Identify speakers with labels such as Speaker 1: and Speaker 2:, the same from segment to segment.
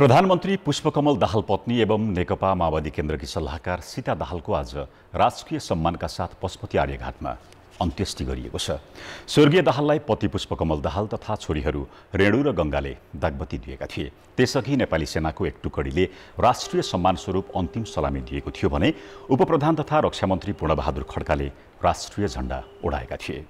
Speaker 1: प्रधानमन्त्री पुष्पकमल दाहाल पत्नी एवं नेकपा माओवादी केन्द्रकी सल्लाहकार सीता दाहालको आज राजकीय सम्मानका साथ पशुपति आर्यघाटमा अन्त्येष्टि गरिएको छ स्वर्गीय दाहाललाई पति पुष्पकमल दाहाल तथा छोरीहरू रेणु र गङ्गाले दागबत्ती दिएका थिए त्यसअघि नेपाली सेनाको एक टुकडीले राष्ट्रिय सम्मान स्वरूप अन्तिम सलामी दिएको थियो भने उपप्रधान तथा रक्षामन्त्री पूर्णबहादुर खड्काले राष्ट्रिय झण्डा उडाएका थिए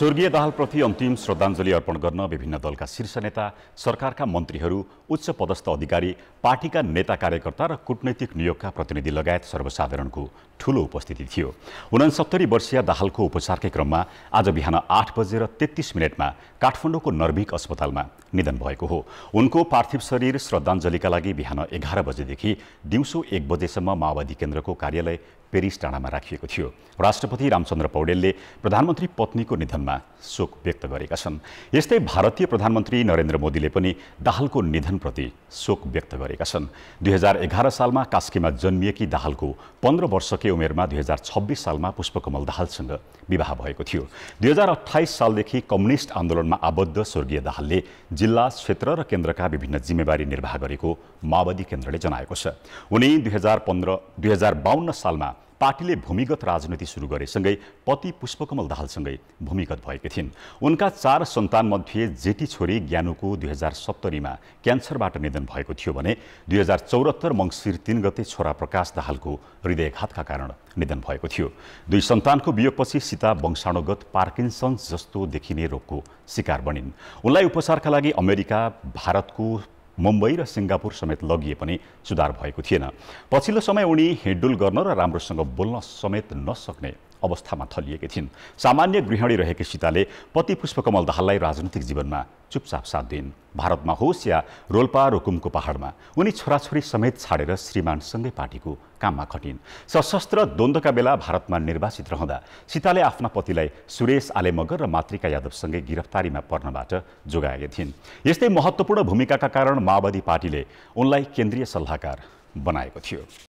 Speaker 1: स्वर्गीय दाहालप्रति अन्तिम श्रद्धाञ्जली अर्पण गर्न विभिन्न दलका शीर्ष नेता सरकारका मन्त्रीहरू उच्च पदस्थ अधिकारी पार्टीका नेता कार्यकर्ता र कुटनैतिक नियोगका प्रतिनिधि लगायत सर्वसाधारणको ठूलो उपस्थिति थियो उनासत्तरी वर्षीय दाहालको उपचारकै क्रममा आज बिहान आठ बजेर तेत्तिस मिनटमा काठमाडौँको नर्भिक अस्पतालमा निधन भएको हो उनको पार्थिव शरीर श्रद्धाञ्जलीका लागि बिहान एघार बजेदेखि दिउँसो एक बजेसम्म माओवादी केन्द्रको कार्यालय पेरिस डाँडामा राखिएको थियो राष्ट्रपति रामचन्द्र पौडेलले प्रधानमन्त्री पत्नीको निधनमा निधनमा शोक व्यक्त गरेका छन् यस्तै भारतीय प्रधानमन्त्री नरेन्द्र मोदीले पनि दाहालको निधनप्रति शोक व्यक्त गरेका छन् दुई हजार एघार सालमा कास्कीमा जन्मिएकी दाहालको पन्ध्र वर्षकै उमेरमा दुई हजार छब्बिस सालमा पुष्पकमल दाहालसँग विवाह भएको थियो दुई हजार अठाइस सालदेखि कम्युनिस्ट आन्दोलनमा आबद्ध स्वर्गीय दाहालले जिल्ला क्षेत्र र केन्द्रका विभिन्न जिम्मेवारी निर्वाह गरेको माओवादी केन्द्रले जनाएको छ उनी दुई हजार पन्ध्र दुई हजार बाहन्न सालमा पार्टीले भूमिगत राजनीति सुरु गरेसँगै पति पुष्पकमल दाहालसँगै भूमिगत भएकी थिइन् उनका चार सन्तानमध्ये जेठी छोरी ज्ञानुको दुई हजार सत्तरीमा क्यान्सरबाट निधन भएको थियो भने दुई हजार चौरात्तर मङ्सिर तिन गते छोरा प्रकाश दाहालको हृदयघातका कारण निधन भएको थियो दुई सन्तानको वियोगपछि सीता वंशाणुगत पार्किन्सन्स जस्तो देखिने रोगको शिकार बनिन् उनलाई उपचारका लागि अमेरिका भारतको मुम्बई र सिङ्गापुर समेत लगिए पनि सुधार भएको थिएन पछिल्लो समय उनी हिँडडुल गर्न र राम्रोसँग बोल्न समेत नसक्ने अवस्थामा थलिएकी थिइन् सामान्य गृहिणी रहेकी सीताले पति पुष्पकमल दाहाललाई राजनैतिक जीवनमा चुपचाप साथ दिइन् भारतमा होस् या रोल्पा रुकुमको पहाडमा उनी छोराछोरी समेत छाडेर श्रीमानसँगै पार्टीको काममा खटिन् सशस्त्र द्वन्द्वका बेला भारतमा निर्वाचित रहँदा सीताले आफ्ना पतिलाई सुरेश आलेमगर र मातृका यादवसँगै गिरफ्तारीमा पर्नबाट जोगाएकी थिइन् यस्तै महत्त्वपूर्ण भूमिकाका कारण माओवादी पार्टीले उनलाई केन्द्रीय सल्लाहकार बनाएको थियो